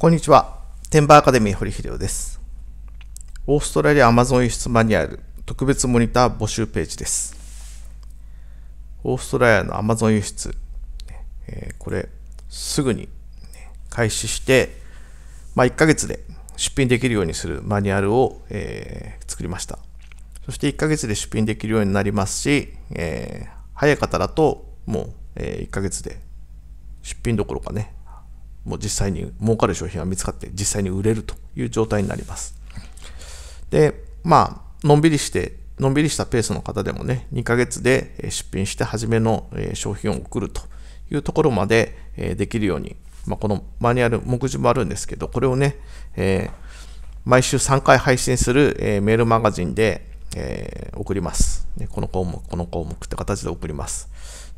こんにちは。テンバーアカデミー堀秀夫です。オーストラリア Amazon 輸出マニュアル特別モニター募集ページです。オーストラリアの Amazon 輸出、えこれすぐに、開始して、まあ、1ヶ月で出品できるようにするマニュアルを、え作りました。そして1ヶ月で出品できるようになりますし、えー、早い方だともう、え1ヶ月で出品どころかね、もう実際に儲かる商品が見つかって実際に売れるという状態になります。で、まあ、のんびりして、のんびりしたペースの方でもね、2ヶ月で出品して初めの商品を送るというところまでできるように、まあ、このマニュアル、目次もあるんですけど、これをね、えー、毎週3回配信するえメールマガジンでえ送ります。この項目、この項目って形で送ります。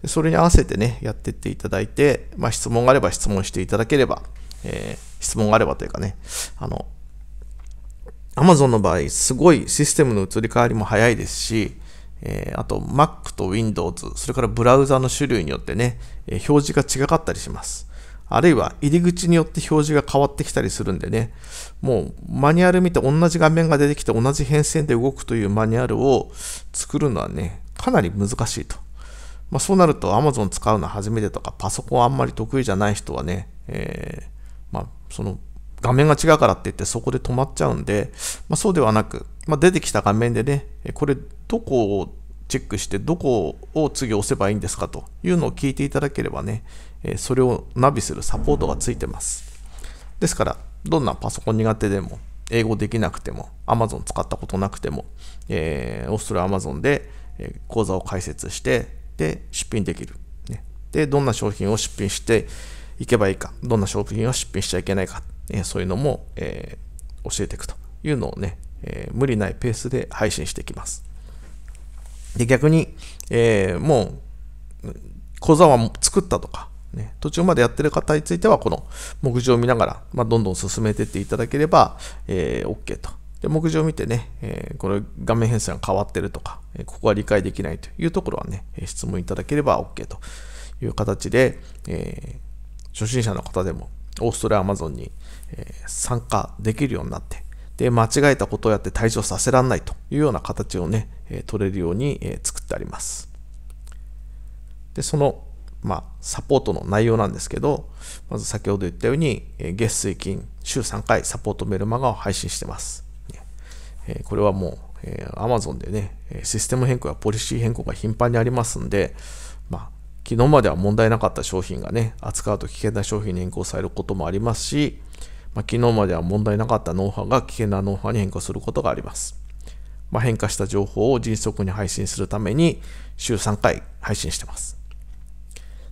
それに合わせてね、やってっていただいて、まあ、質問があれば質問していただければ、えー、質問があればというかね、あの、Amazon の場合、すごいシステムの移り変わりも早いですし、えー、あと Mac と Windows、それからブラウザの種類によってね、えー、表示が違かったりします。あるいは入り口によって表示が変わってきたりするんでね、もうマニュアル見て同じ画面が出てきて同じ変遷で動くというマニュアルを作るのはね、かなり難しいと。まあ、そうなると Amazon 使うの初めてとか、パソコンあんまり得意じゃない人はね、えー、まあ、その画面が違うからって言ってそこで止まっちゃうんで、まあ、そうではなく、まあ、出てきた画面でね、これどこをチェックしてどこを次押せばいいんですかというのを聞いていただければね、えそれをナビするサポートがついてます。ですから、どんなパソコン苦手でも、英語できなくても、Amazon 使ったことなくても、えー、オーストラリア Amazon で講座を開設して、で、出品できる。ね、で、どんな商品を出品していけばいいか、どんな商品を出品しちゃいけないか、えー、そういうのも、えー、教えていくというのをね、え無理ないペースで配信していきます。で、逆に、えー、もう、小沢作ったとか、ね、途中までやってる方については、この目次を見ながら、まあ、どんどん進めていっていただければ、えー、OK と。で、目次を見てね、えー、これ画面編成が変わってるとか、えー、ここは理解できないというところはね、質問いただければ OK という形で、えー、初心者の方でもオーストラリアアマゾンに、え参加できるようになって、で、間違えたことをやって退場させられないというような形をね、え取れるように、え作ってあります。で、その、まあ、サポートの内容なんですけど、まず先ほど言ったように、え月水金、週3回サポートメルマガを配信してます。えこれはもう、え Amazon でね、システム変更やポリシー変更が頻繁にありますんで、まあ、昨日までは問題なかった商品がね、扱うと危険な商品に変更されることもありますし、まあ、昨日までは問題なかったノウハウが危険なノウハウに変化することがあります。まあ、変化した情報を迅速に配信するために週3回配信してます。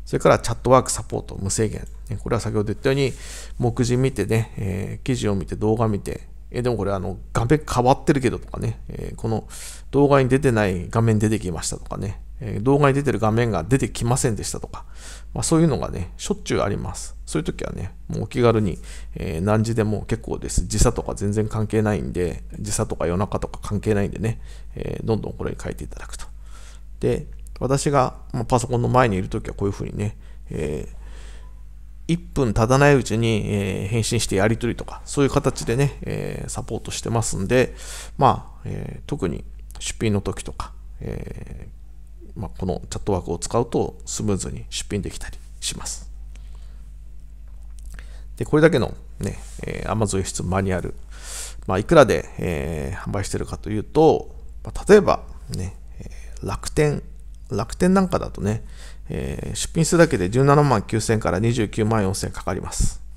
それからチャットワークサポート無制限。これは先ほど言ったように、目次見てね、えー、記事を見て動画見て、えー、でもこれあの画面変わってるけどとかね、えー、この動画に出てない画面出てきましたとかね、え動画に出てる画面が出てきませんでしたとか、まあ、そういうのがね、しょっちゅうあります。そういう時はね、もうお気軽に、えー、何時でも結構です。時差とか全然関係ないんで、時差とか夜中とか関係ないんでね、えー、どんどんこれに書いていただくと。で、私が、まパソコンの前にいる時はこういうふうにね、えー、1分経たないうちに、え返信してやり取りとか、そういう形でね、えサポートしてますんで、まあ、え特に出品の時とか、えーまあ、このチャットワークを使うとスムーズに出品できたりします。で、これだけのね、えー、Amazon 輸出マニュアル、まあ、いくらで、えー、販売してるかというと、まあ、例えばね、楽天、楽天なんかだとね、えー、出品するだけで17万9000から29万4000かかります。